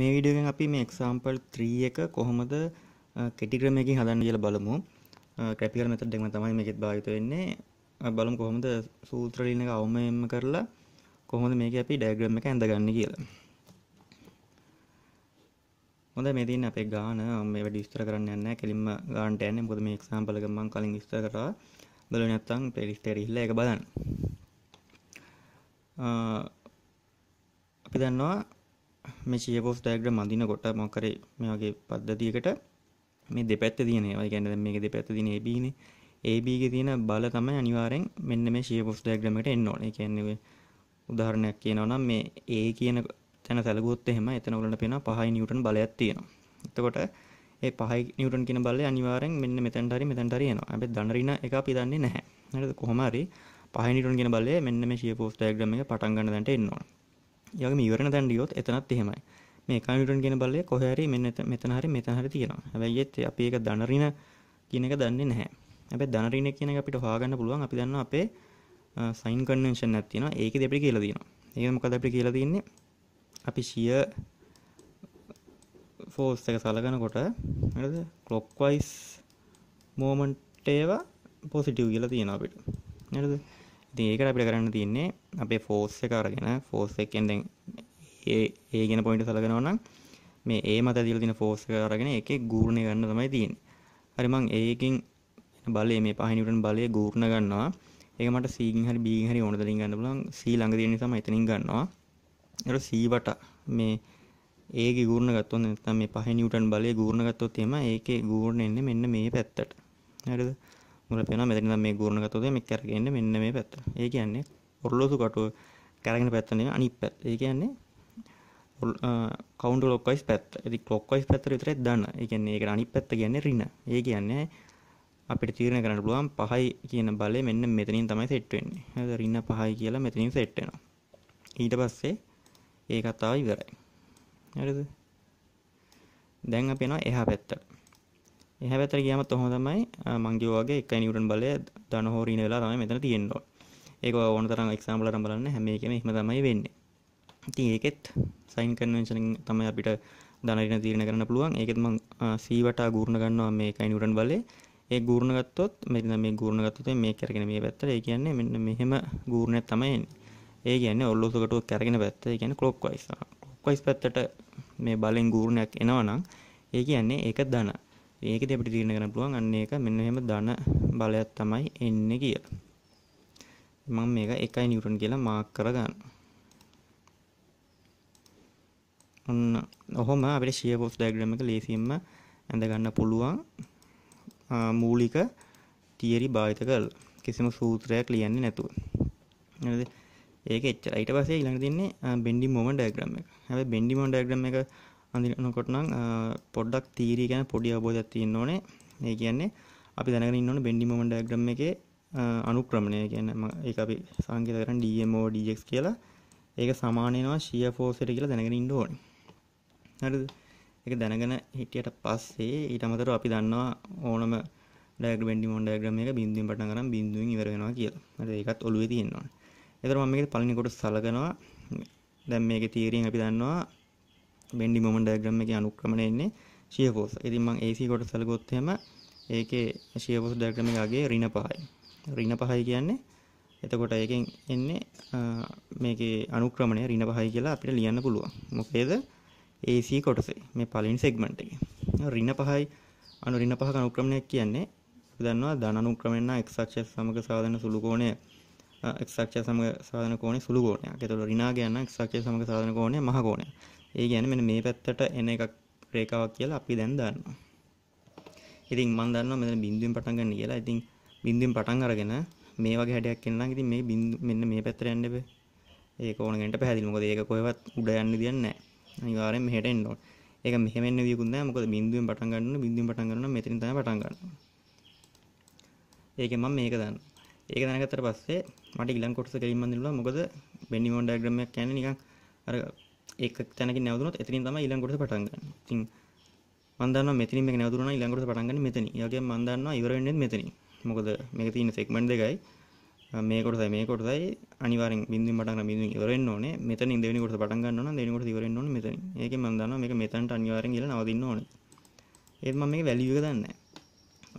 මේ විඩියෝගෙන් අපි මේ එක්සාම්පල් 3 එක කොහොමද කෙටික්‍රමයකින් හදන්න කියලා බලමු ක්‍රැපිකල් මෙතඩ් එකම තමයි මේකෙත් භාවිත වෙන්නේ බලමු කොහොමද සූත්‍ර ලීන එක අවමෙම කරලා කොහොමද මේක අපි ඩයග්‍රෑම් එක ඇඳගන්නේ කියලා හොඳයි මේ තියෙන අපේ ගාන මම මේව විස්තර කරන්න යන්නේ නැහැ කෙලින්ම ගානට යන්නේ මොකද මේ එක්සාම්පල් එක මම කලින් විස්තර කරා බලුවේ නැත්නම් ප්ලේලිස්ට් එකට ගිහිල්ලා ඒක බලන්න අපි දන්නවා මේ ෂේපෝස් ඩයග්‍රෑම් අඳිනකොට මම කරේ මේ වගේ පද්ධතියකට මේ දෙපැත්ත තියෙන ඒවා කියන්නේ දැන් මේකේ දෙපැත්ත තියෙන AB නේ AB එකේ තියෙන බල තමයි අනිවාර්යෙන් මෙන්න මේ ෂේපෝස් ඩයග්‍රෑම් එකට එන්න ඕනේ. ඒ කියන්නේ උදාහරණයක් කියනවා නම් මේ A කියන තැන සැලකුවොත් එහෙම එතන උලන්න පේනවා 5 නිව්ටන් බලයක් තියෙනවා. එතකොට ඒ පහයි නිවටන් කියන බල අනිවාරෙන් මෙන්න මෙතැන්ටරි මෙතැන්ටර යන ඇබ දනරන එක පිදන්නේ නැහැ නට කොහමරි පහනිටන් කියෙන බලය මෙන්න මේ ශිය පෝස්ටයග්‍රම පටන්ගන්න දැට එන්නවා යගේ මීවරණ තැන් ගියොත් එතනත් එහෙමයි. මේ කම්පියුටර් කියන බලය කොහේ හරි මෙන්න මෙතන හරි මෙතන හරි තියෙනවා. හැබැයි ඒත් අපි ඒක දනරින කියන එක දන්නේ නැහැ. හැබැයි දනරින කියන එක අපිට හොයාගන්න පුළුවන් අපි දන්නවා අපේ සයින් කන්වෙන්ෂන් එකක් තියෙනවා. ඒකෙදි අපිට කියලා දෙනවා. ඒක මොකද අපිට කියලා තියෙන්නේ? අපි shear force එක සලකනකොට නේද? clockwise movement ඒවා positive කියලා තියෙනවා අපිට. නේද? ඉතින් ඒකට අපිට කරන්න තියෙන්නේ අපේ ෆෝස් එක අරගෙන ෆෝස් එකෙන් දැන් ඒ ඒ කියන පොයින්ට සලකනවා නම් මේ ඒ මත දීලා තියෙන ෆෝස් එක අරගෙන ඒකේ ගුණය ගන්න තමයි තියෙන්නේ හරි මං ඒකෙන් බලය මේ පහ නිවටන් බලය ගුණ ගන්නවා ඒක මට සීගින් හරි බීගින් හරි ඕන දෙලින් ගන්න පුළුවන් සී ළඟ තියෙන නිසා මම එතනින් ගන්නවා ඊට සීවට මේ ඒගේ ගුණ ගත්තොත් නැත්නම් මේ 5 නිව්ටන් බලයේ ගුණ ගත්තොත් එහෙම ඒකේ ගුණ එන්නේ මෙන්න මේ පැත්තට. හරිද? මුල පෙන මෙතන මේ ගුණ ගතොද මේ කරගෙන මෙන්න මේ පැත්ත ඒ කියන්නේ ඔරලෝසු කටුව කරගෙන පැත්තනේ අනිත් පැත්ත ඒ කියන්නේ කවුන්ටර් ලොක්වයිස් පැත්ත ඉතින් ක්ලොක්වයිස් පැත්තට විතරයි දාන්න ඒ කියන්නේ ඒකට අනිත් පැත්ත කියන්නේ ඍණ ඒ කියන්නේ අපිට තීරණය කරන්න පුළුවන් පහයි කියන බලය මෙන්න මෙතනින් තමයි සෙට් වෙන්නේ හරිද ඍණ පහයි කියලා මෙතනින් සෙට් වෙනවා ඊට පස්සේ ඒ කතාව ඉවරයි හරිද දැන් අපි එනවා එහා පැත්තට එහ පැතර කියමත් ඔහොම තමයි මංගේවාගේ එක නිවටන් බලය දන හෝරීන වෙලා තමයි මෙතන තියෙන්නවා ඒක ඕන තරම් එක්සාම්පලට බලන්න හැම එකම එහම තමයි වෙන්නේ ඉතින් ඒකෙත් සයින් කන්වෙන්ෂන් තමයි අපිට දනරින තීරණ කරන්න පුළුවන් ඒකෙත් මං සීවට ගුරුණ ගන්නවා මේ එකයි නිවටන් බලය ඒ ගුරුණ ගත්තොත් මෙතන මේ ගුරුණ ගත්තොත් මේ කරගෙන මේ පැත්තට ඒ කියන්නේ මෙන්න මෙහෙම ගුරුණයක් තමයි එන්නේ ඒ කියන්නේ ඔල්ලෝසකටුව කරගෙන පැත්ත ඒ කියන්නේ ක්ලොක්වයිස් ක්ලොක්වයිස් පැත්තට මේ බලෙන් ගුරුණයක් එනවා නම් ඒ කියන්නේ ඒක ධනයි ඒකද අපිට තීරණය කරන්න පුළුවන් අන්න ඒක මෙන්න මෙහෙම ධන බලයක් තමයි එන්නේ කියලා. මම මේක 1 නිව්ටන් කියලා මාක් කරගන්නවා. ඔන්න ඔහොම අපිට shear force diagram එක ලේසියෙන්ම ඇඳ ගන්න පුළුවන් මූලික තියරි භාවිත කරලා කිසිම සූත්‍රයක් ලියන්නේ නැතුව. හරිද? ඒක එච්චරයි. ඊට පස්සේ ඊළඟ දෙන්නේ බෙන්ඩින් මොමන්ට් ඩයග්‍රෑම් එක. හැබැයි බෙන්ඩින් මොමන්ට් ඩයග්‍රෑම් එක අඳනකොටනම් පොඩ්ඩක් තීරී ගැන පොඩි අබෝධයක් තියෙන්න ඕනේ ඒ කියන්නේ අපි දැනගෙන ඉන්න ඕනේ බෙන්ඩින් මොමන්ට් ඩයග්‍රෑම් එකේ අනුක්‍රමණය කියන්නේ ඒක අපි සංකේත කරන්නේ DMO DX කියලා ඒක සමාන වෙනවා shear force එකට කියලා දැනගෙන ඉන්න ඕනේ හරිද ඒක දැනගෙන හිටියට පස්සේ ඊට අමතරව අපි දන්නවා ඕනම ඩයග්‍රෑම් බෙන්ඩින් මොමන්ට් ඩයග්‍රෑම් එක බිඳුවෙන් පටන් ගන්න බිඳුවෙන් ඉවර වෙනවා කියලා හරිද ඒකත් ඔළුවේ තියෙන්න ඕනේ ඒතර මම මේකේ පළවෙනි කොටස සලකනවා දැන් මේකේ තීරියෙන් අපි දන්නවා බෙන්ඩි මොමන් ඩයග්‍රම් එකේ අනුක්‍රමණය එන්නේ shear force. ඉතින් මම AC කොට සැලකුවොත් එහෙම ඒකේ shear force diagram එකගේ ඍණ 5යි. ඍණ 5යි කියන්නේ එතකොට ඒකෙන් එන්නේ මේකේ අනුක්‍රමණය ඍණ 5යි කියලා අපිට ලියන්න පුළුවන්. මොකේද AC කොටසේ මේ පළවෙනි සෙග්මන්ට් එකේ. ඍණ 5යි අනු ඍණ 5ක අනුක්‍රමණයක් කියන්නේ අපි දන්නවා ධන අනුක්‍රමණය නම් x අක්ෂය සමග සාධන සුළු කෝණය x අක්ෂය සමග සාධන කෝණය සුළු කෝණයක්. ඒතකොට ඍණාගය නම් x අක්ෂය සමග සාධන කෝණය මහ කෝණයක්. ඒ ගැන මෙ මේ පැත්තට එන එකක් රේකාවක් කියලා අපි දැන් දන්නවා ඉතින් මන් දන්නවා මෙතන බින්දුවෙන් පටන් ගන්න කියලා ඉතින් බින්දුවෙන් පටන් අරගෙන මේ වගේ හැඩයක් එන්නම් ඉතින් මේ බින්දු මෙන්න මේ පැත්තට යන්න එපේ ඒක ඕනගෙන්ට පැහැදිලි මොකද ඒක කොහෙවත් උඩ යන්න දෙයක් නැහැ අනිවාර්යෙන් මෙහෙට එන්න ඕන ඒක මෙහෙම එන්න වියකුත් නැහැ මොකද බින්දුවෙන් පටන් ගන්න බින්දුවෙන් පටන් ගන්න මෙතනින් තමයි පටන් ගන්න ඒකෙන් මම මේක දන්න ඒක දැනගත්තට පස්සේ මට ඊළඟ කොටස ගෙලින්ම දෙන්න මොකද බෙන්ඩිමෝන් ඩයග්‍රෑම් එකක් කියන්නේ නිකන් අර ඒක තැනකින් නැවතුනොත් එතනින් තමයි ඊළඟ කොටස පටන් ගන්න. ඉතින් මම දන්නවා මෙතනින් මේක නැවතුනා ඊළඟ කොටස පටන් ගන්න මෙතනින්. ඒ වගේම මම දන්නවා ඉවර වෙන්නේ මෙතනින්. මොකද මේක තියෙන සෙග්මන්ට් දෙකයි. මේ කොටසයි මේ කොටසයි අනිවාර්යෙන් බිඳුවෙන් පටන් ගන්න බිඳුවෙන් ඉවර වෙන්න ඕනේ. මෙතනින් දෙවෙනි කොටස පටන් ගන්න ඕන නම් දෙවෙනි කොටස ඉවර වෙන්න ඕනේ මෙතනින්. ඒකෙන් මම දන්නවා මේක මෙතනට අනිවාර්යෙන් ගිහලා නවතින්න ඕනේ. ඒත් මම මේක වැලියු එක දන්නේ නැහැ.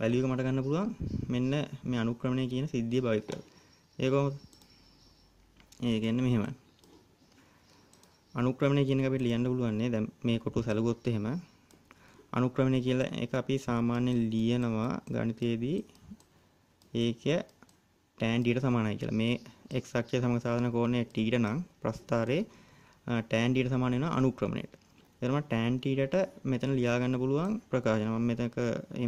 වැලියු එක මට ගන්න පුළුවන් මෙන්න මේ අනුක්‍රමණය කියන සිද්ධිය භාවිත කරලා. ඒක කොහොමද? ඒ කියන්නේ මෙහෙමයි. අනුක්‍රමණය කියන එක අපිට ලියන්න පුළුවන් නේ දැන් මේ කොටු සැලුවොත් එහෙම අනුක්‍රමණය කියලා එක අපි සාමාන්‍යයෙන් ලියනවා ගණිතයේදී ඒක tan ට සමානයි කියලා මේ x අක්ෂය සමග සාධන කෝණය t ට නම් ප්‍රස්ථාරයේ tan ට සමාන වෙනවා අනුක්‍රමණයට එතනම tan t ට මෙතන ලියා ගන්න පුළුවන් ප්‍රකාශන මම මෙතනක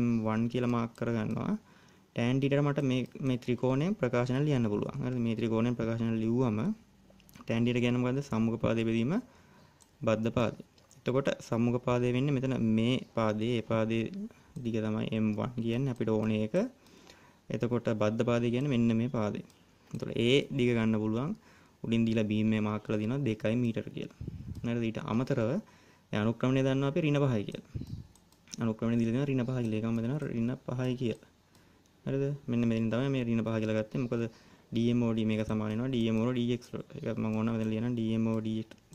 m1 කියලා මාක් කර ගන්නවා tan t ට මට මේ මේ ත්‍රිකෝණයෙන් ප්‍රකාශන ලියන්න පුළුවන් හරිද මේ ත්‍රිකෝණයෙන් ප්‍රකාශන ලිව්වම ටැන්ඩියට ගැනමකද සම්මුඛ පාදය බෙදීම බද්ධ පාදය. එතකොට සම්මුඛ පාදය වෙන්නේ මෙතන මේ පාදයේ ඒ පාදයේ දිග තමයි M1 කියන්නේ අපිට ඕනේ එක. එතකොට බද්ධ පාදය කියන්නේ මෙන්න මේ පාදය. එතකොට ඒ දිග ගන්න පුළුවන් උඩින් දීලා බීම් එක මාක් කරලා දෙනවා 2 මීටර කියලා. නේද? ඊට අමතරව ඒ අනුක්‍රමණය දන්නවා අපි ඍණ 5යි කියලා. අනුක්‍රමණය දීලා දෙනවා ඍණ 5 කියලා. ඒකම දෙනවා ඍණ 5යි කියලා. හරිද? මෙන්න මෙතන තමයි මේ ඍණ 5 කියලා ගත්තේ. මොකද DMOD මේක සමානවා DMෝ DX එකම ඕන මෙතන ලියන DMෝ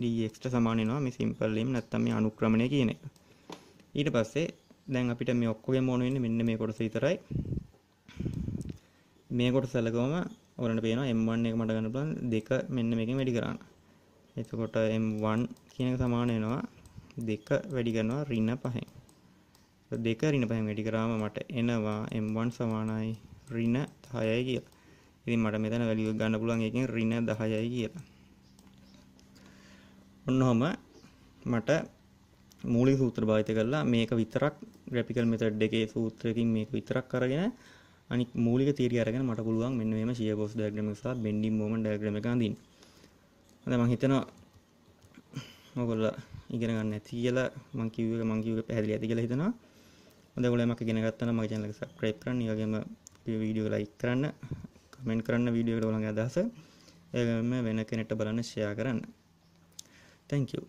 DX ට සමාන වෙනවා මේ සිම්පල් නේම් නැත්නම් මේ අනුක්‍රමණය කියන එක. ඊට පස්සේ දැන් අපිට මේ ඔක්කොගේම ඕන වෙන්නේ මෙන්න මේ කොටස විතරයි. මේ කොටස සැලකුවම ඔයාලට පේනවා M1 එක මට ගන්න පුළුවන් දෙක මෙන්න මේකෙන් වැඩි කරන්න. එතකොට M1 කියන එක සමාන වෙනවා දෙක වැඩි කරනවා ඍණ 5ෙන්. දෙක ඍණ 5ෙන් වැඩි කරාම මට එනවා M1 සමානයි ඍණ 6යි කියලා. ඉතින් මට මෙතන වැලිය ගන්න පුළුවන් එකෙන් රින දහයයි කියලා ඔන්නහොම මට මූලික සූත්‍ර භාවිත කරලා මේක විතරක් ග්‍රැපිකල් මෙතඩ් එකේ සූත්‍රයකින් මේක විතරක් කරගෙන අනික් මූලික තීරිය අරගෙන මට පුළුවන් මෙන්න මේම shear force diagram එක සහ bending moment diagram එක අඳින්න. හරි මම හිතනවා ඔයගොල්ලෝ ඉගෙන ගන්න ඇති කියලා මම කිව්ව එක මම කිව්ව පැහැදිලි ඇති කියලා හිතනවා. හොඳ ඔයගොල්ලෝ මම ඉගෙන ගත්තා නම් මගේ channel එක subscribe කරන්න, ඒ වගේම වීඩියෝ එක like කරන්න, කමෙන්ට් කරන්න වීඩියෝ එකට ඔයාලගේ අදහස එළම වෙන කෙනෙක්ට බලන්න ෂෙයා කරන්න thank you